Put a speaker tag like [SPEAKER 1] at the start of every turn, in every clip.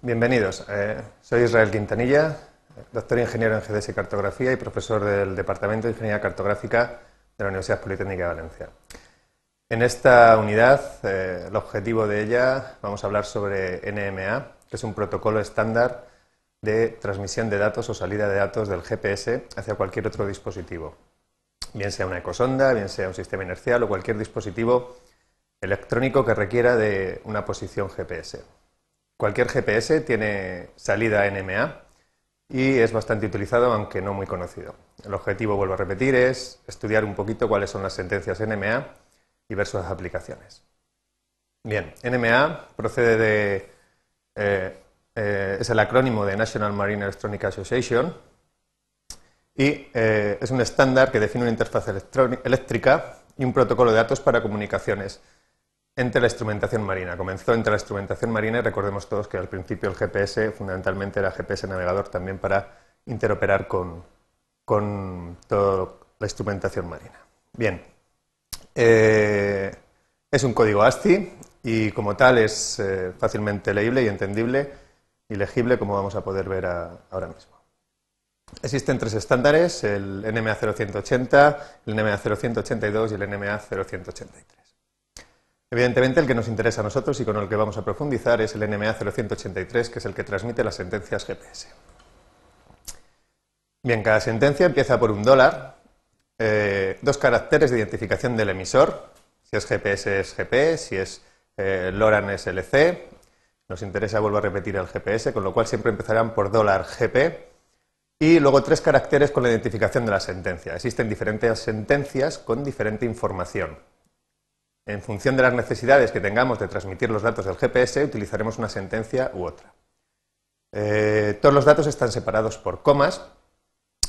[SPEAKER 1] Bienvenidos. Eh, soy Israel Quintanilla, doctor ingeniero en GDS y Cartografía y profesor del Departamento de Ingeniería Cartográfica de la Universidad Politécnica de Valencia. En esta unidad, eh, el objetivo de ella, vamos a hablar sobre NMA, que es un protocolo estándar de transmisión de datos o salida de datos del GPS hacia cualquier otro dispositivo, bien sea una ecosonda, bien sea un sistema inercial o cualquier dispositivo electrónico que requiera de una posición GPS. Cualquier GPS tiene salida NMA y es bastante utilizado, aunque no muy conocido. El objetivo, vuelvo a repetir, es estudiar un poquito cuáles son las sentencias NMA y ver sus aplicaciones. Bien, NMA procede de. Eh, eh, es el acrónimo de National Marine Electronic Association y eh, es un estándar que define una interfaz eléctrica y un protocolo de datos para comunicaciones entre la instrumentación marina. Comenzó entre la instrumentación marina y recordemos todos que al principio el GPS fundamentalmente era GPS navegador también para interoperar con, toda la instrumentación marina. Bien, eh, es un código ASCII y como tal es eh, fácilmente leíble y entendible y legible como vamos a poder ver ahora mismo. Existen tres estándares, el NMA 0180, el NMA 0182 y el NMA 0183. Evidentemente, el que nos interesa a nosotros y con el que vamos a profundizar es el NMA 0183, que es el que transmite las sentencias GPS. Bien, cada sentencia empieza por un dólar, eh, dos caracteres de identificación del emisor, si es GPS es GP, si es eh, LORAN es LC. Nos interesa, vuelvo a repetir, el GPS, con lo cual siempre empezarán por dólar GP. Y luego tres caracteres con la identificación de la sentencia. Existen diferentes sentencias con diferente información. En función de las necesidades que tengamos de transmitir los datos del GPS, utilizaremos una sentencia u otra. Eh, todos los datos están separados por comas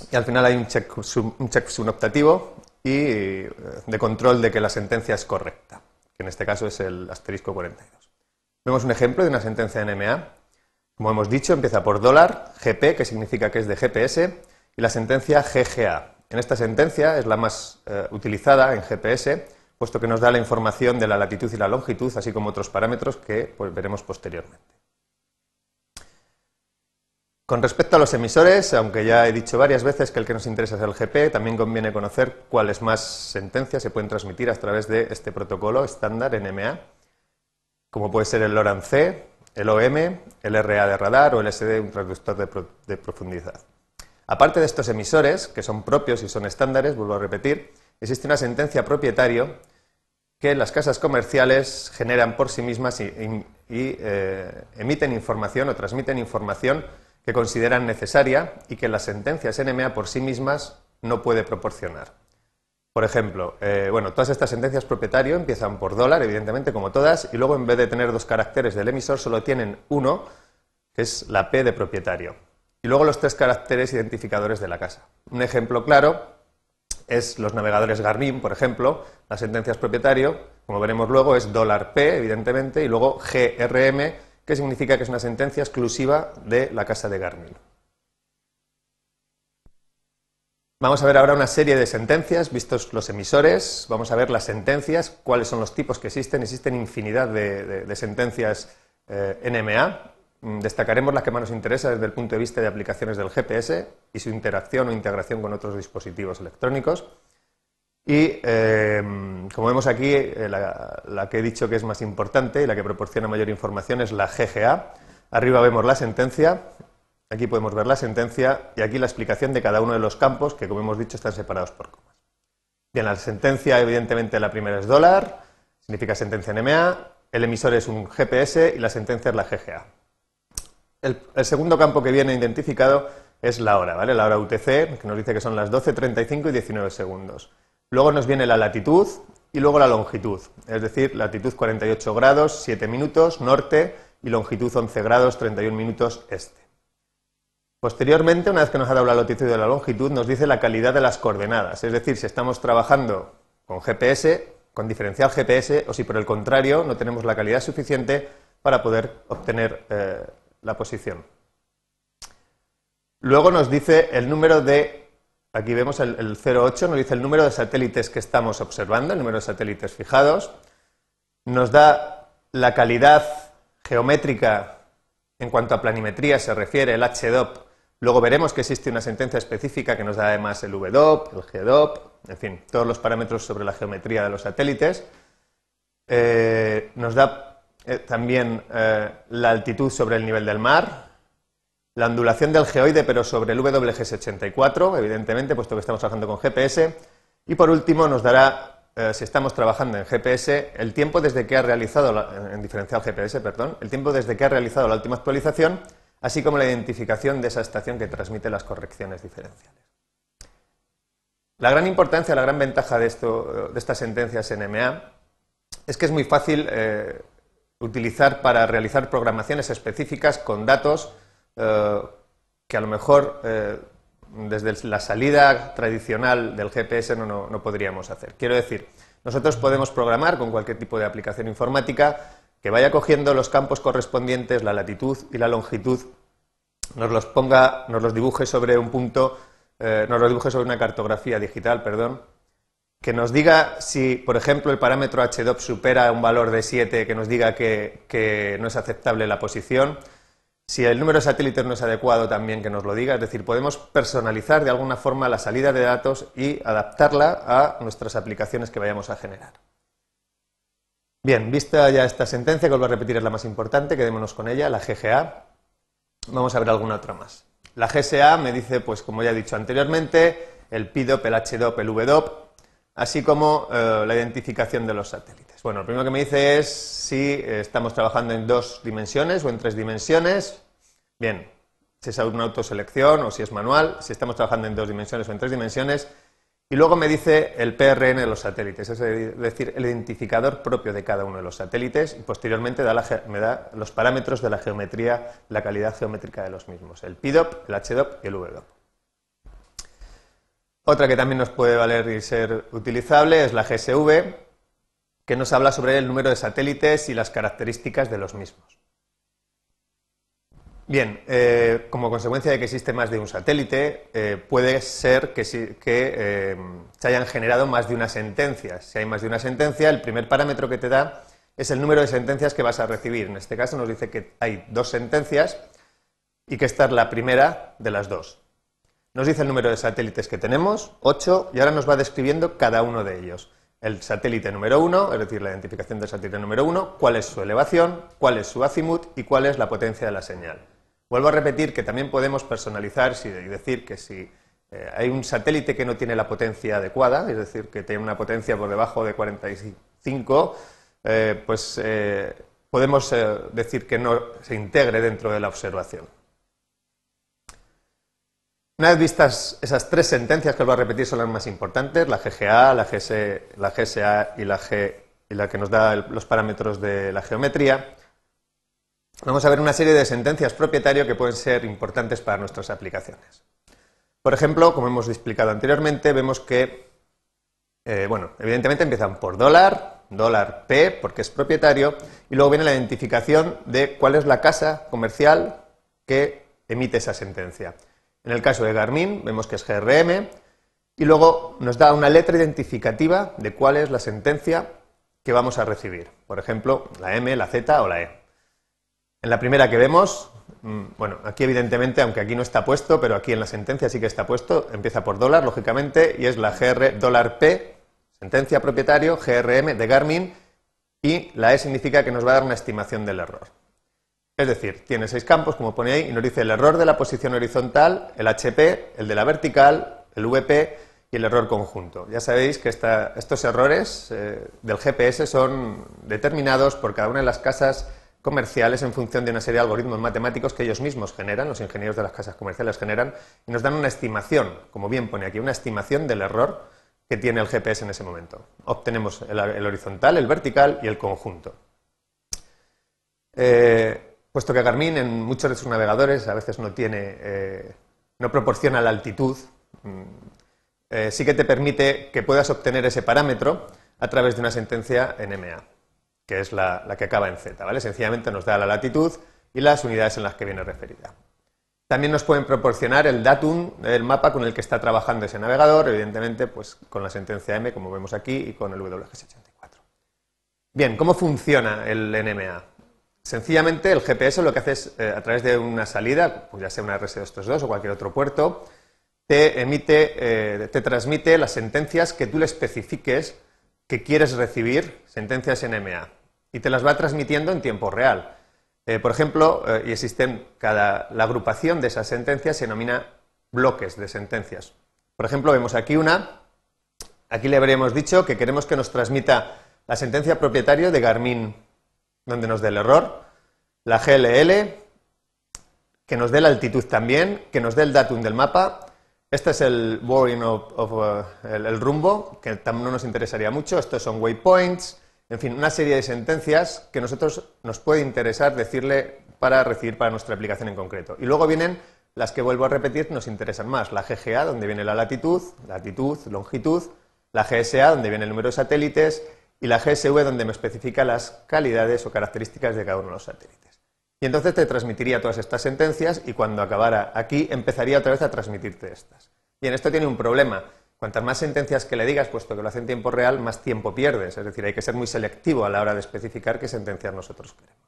[SPEAKER 1] y al final hay un check un optativo y eh, de control de que la sentencia es correcta, que en este caso es el asterisco 42. Vemos un ejemplo de una sentencia NMA. Como hemos dicho, empieza por dólar, GP, que significa que es de GPS, y la sentencia GGA. En esta sentencia es la más eh, utilizada en GPS puesto que nos da la información de la latitud y la longitud, así como otros parámetros que pues, veremos posteriormente. Con respecto a los emisores, aunque ya he dicho varias veces que el que nos interesa es el GP, también conviene conocer cuáles más sentencias se pueden transmitir a través de este protocolo estándar NMA, como puede ser el LORAN C, el OM, el RA de radar o el SD, un transductor de, de profundidad. Aparte de estos emisores, que son propios y son estándares, vuelvo a repetir, existe una sentencia propietario que las casas comerciales generan por sí mismas y, eh, emiten información o transmiten información que consideran necesaria y que las sentencias NMA por sí mismas no puede proporcionar. Por ejemplo, eh, bueno, todas estas sentencias propietario empiezan por dólar, evidentemente, como todas, y luego en vez de tener dos caracteres del emisor, solo tienen uno, que es la P de propietario. Y luego los tres caracteres identificadores de la casa. Un ejemplo claro es los navegadores Garmin, por ejemplo, la sentencia es propietario, como veremos luego, es dólar $P, evidentemente, y luego GRM, que significa que es una sentencia exclusiva de la casa de Garmin. Vamos a ver ahora una serie de sentencias, vistos los emisores, vamos a ver las sentencias, cuáles son los tipos que existen, existen infinidad de, sentencias eh, NMA, mm, destacaremos las que más nos interesa desde el punto de vista de aplicaciones del GPS, y su interacción o integración con otros dispositivos electrónicos. Y em, como vemos aquí, eh, la, que he dicho que es más importante y la que proporciona mayor información es la GGA. Arriba vemos la sentencia, aquí podemos ver la sentencia y aquí la explicación de cada uno de los campos que, como hemos dicho, están separados por comas. Bien, la sentencia, evidentemente, la primera es dólar, significa sentencia NMA, el emisor es un GPS y la sentencia es la GGA. el segundo campo que viene identificado es la hora, ¿vale? La hora UTC, que nos dice que son las 12.35 y 19 segundos. Luego nos viene la latitud y luego la longitud, es decir, latitud 48 grados, 7 minutos, norte, y longitud 11 grados, 31 minutos, este. Posteriormente, una vez que nos ha dado la latitud y la longitud, nos dice la calidad de las coordenadas, es decir, si estamos trabajando con GPS, con diferencial GPS, o si por el contrario no tenemos la calidad suficiente para poder obtener eh, la posición. Luego nos dice el número de, aquí vemos el, 08, nos dice el número de satélites que estamos observando, el número de satélites fijados, nos da la calidad geométrica en cuanto a planimetría se refiere, el HDOP. Luego veremos que existe una sentencia específica que nos da además el VDOP, el GDOP, en fin, todos los parámetros sobre la geometría de los satélites. Eh, nos da eh, también eh, la altitud sobre el nivel del mar, la ondulación del geoide, pero sobre el WGS84, evidentemente, puesto que estamos trabajando con GPS. Y por último, nos dará, eh, si estamos trabajando en GPS, el tiempo desde que ha realizado, la, en diferencial GPS, perdón, el tiempo desde que ha realizado la última actualización, así como la identificación de esa estación que transmite las correcciones diferenciales. La gran importancia, la gran ventaja de, esto, eh, de estas sentencias NMA es que es muy fácil eh, utilizar para realizar programaciones específicas con datos eh, que a lo mejor eh, desde la salida tradicional del GPS no, podríamos hacer. Quiero decir, nosotros podemos programar con cualquier tipo de aplicación informática que vaya cogiendo los campos correspondientes, la latitud y la longitud, nos los ponga, nos los dibuje sobre un punto, eh, nos los dibuje sobre una cartografía digital, perdón, que nos diga si, por ejemplo, el parámetro HDOP supera un valor de 7, que nos diga que no es aceptable la posición, si el número de satélites no es adecuado, también que nos lo diga. Es decir, podemos personalizar de alguna forma la salida de datos y adaptarla a nuestras aplicaciones que vayamos a generar. Bien, vista ya esta sentencia, que vuelvo a repetir es la más importante, quedémonos con ella, la GGA. Vamos a ver alguna otra más. La GSA me dice, pues como ya he dicho anteriormente, el PIDOP, el HDOP, el VDOP así como eh, la identificación de los satélites. Bueno, lo primero que me dice es si eh, estamos trabajando en dos dimensiones o en tres dimensiones. Bien, si es una autoselección o si es manual, si estamos trabajando en dos dimensiones o en tres dimensiones. Y luego me dice el PRN de los satélites, es decir, el identificador propio de cada uno de los satélites y posteriormente da la, me da los parámetros de la geometría, la calidad geométrica de los mismos, el PDOP, el HDOP y el VDOP. Otra que también nos puede valer y ser utilizable es la GSV, que nos habla sobre el número de satélites y las características de los mismos. Bien, eh, como consecuencia de que existe más de un satélite, eh, puede ser que, eh, se hayan generado más de una sentencia. Si hay más de una sentencia, el primer parámetro que te da es el número de sentencias que vas a recibir. En este caso nos dice que hay dos sentencias y que esta es la primera de las dos. Nos dice el número de satélites que tenemos, 8, y ahora nos va describiendo cada uno de ellos. El satélite número uno, es decir, la identificación del satélite número uno, cuál es su elevación, cuál es su azimut y cuál es la potencia de la señal. Vuelvo a repetir que también podemos personalizar y decir que si eh, hay un satélite que no tiene la potencia adecuada, es decir, que tiene una potencia por debajo de 45, eh, pues eh, podemos decir que no se integre dentro de la observación. Una vez vistas esas tres sentencias que os voy a repetir son las más importantes, la GGA, la, GSA y la, G, y la que nos da los parámetros de la geometría, vamos a ver una serie de sentencias propietario que pueden ser importantes para nuestras aplicaciones. Por ejemplo, como hemos explicado anteriormente, vemos que, eh, bueno, evidentemente empiezan por dólar, dólar P, porque es propietario, y luego viene la identificación de cuál es la casa comercial que emite esa sentencia. En el caso de Garmin vemos que es GRM y luego nos da una letra identificativa de cuál es la sentencia que vamos a recibir. Por ejemplo, la M, la Z o la E. En la primera que vemos, mm, bueno, aquí evidentemente, aunque aquí no está puesto, pero aquí en la sentencia sí que está puesto, empieza por dólar, lógicamente, y es la GR dólar P, sentencia propietario, GRM de Garmin, y la E significa que nos va a dar una estimación del error. Es decir, tiene seis campos, como pone ahí, y nos dice el error de la posición horizontal, el HP, el de la vertical, el VP y el error conjunto. Ya sabéis que estos errores eh, del GPS son determinados por cada una de las casas comerciales en función de una serie de algoritmos matemáticos que ellos mismos generan, los ingenieros de las casas comerciales generan, y nos dan una estimación, como bien pone aquí, una estimación del error que tiene el GPS en ese momento. Obtenemos el, horizontal, el vertical y el conjunto. Eh, puesto que Garmin en muchos de sus navegadores a veces no tiene, eh, no proporciona la altitud, mm, eh, sí que te permite que puedas obtener ese parámetro a través de una sentencia NMA, que es la, que acaba en Z, ¿vale? Sencillamente nos da la latitud y las unidades en las que viene referida. También nos pueden proporcionar el datum del mapa con el que está trabajando ese navegador, evidentemente, pues con la sentencia M, como vemos aquí, y con el WGS84. Bien, ¿cómo funciona el NMA? Sencillamente el GPS lo que hace es, eh, a través de una salida, pues ya sea una RS232 o cualquier otro puerto, te emite, eh, te transmite las sentencias que tú le especifiques que quieres recibir, sentencias NMA, y te las va transmitiendo en tiempo real. Eh, por ejemplo, y existen cada, la agrupación de esas sentencias se denomina bloques de sentencias. Por ejemplo, vemos aquí una, aquí le habríamos dicho que queremos que nos transmita la sentencia propietario de Garmin donde nos dé el error, la GLL, que nos dé la altitud también, que nos dé el datum del mapa. Este es el boring of, eh, el, rumbo, que no nos interesaría mucho. Estos son waypoints, en fin, una serie de sentencias que nosotros nos puede interesar decirle para recibir para nuestra aplicación en concreto. Y luego vienen las que vuelvo a repetir, nos interesan más. La GGA, donde viene la latitud, latitud, longitud, la GSA, donde viene el número de satélites, y la GSV donde me especifica las calidades o características de cada uno de los satélites. Y entonces te transmitiría todas estas sentencias y cuando acabara aquí empezaría otra vez a transmitirte estas. Bien, esto tiene un problema. Cuantas más sentencias que le digas, puesto que lo hace en tiempo real, más tiempo pierdes. Es decir, hay que ser muy selectivo a la hora de especificar qué sentencias nosotros queremos.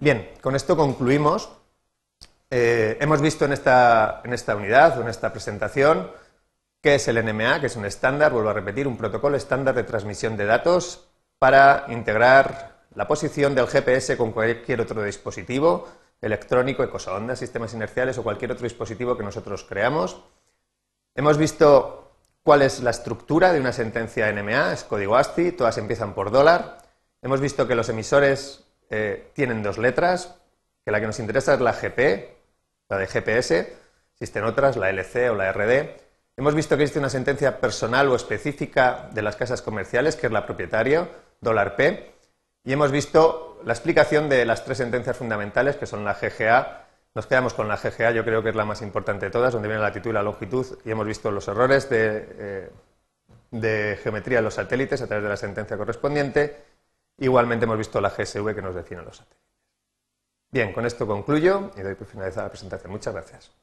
[SPEAKER 1] Bien, con esto concluimos. Eh, hemos visto en esta, en esta unidad, en esta presentación, ¿Qué es el NMA? Que es un estándar, vuelvo a repetir, un protocolo estándar de transmisión de datos para integrar la posición del GPS con cualquier otro dispositivo electrónico, ecosondas, sistemas inerciales o cualquier otro dispositivo que nosotros creamos. Hemos visto cuál es la estructura de una sentencia NMA, es código ASCII, todas empiezan por dólar. Hemos visto que los emisores eh, tienen dos letras, que la que nos interesa es la GP, la de GPS, existen otras, la LC o la RD. Hemos visto que existe una sentencia personal o específica de las casas comerciales, que es la propietaria, dólar P, y hemos visto la explicación de las tres sentencias fundamentales, que son la GGA, nos quedamos con la GGA, yo creo que es la más importante de todas, donde viene la latitud y la longitud, y hemos visto los errores de, eh, de geometría de los satélites a través de la sentencia correspondiente. Igualmente hemos visto la GSV que nos define los satélites. Bien, con esto concluyo y doy por finalizada la presentación. Muchas gracias.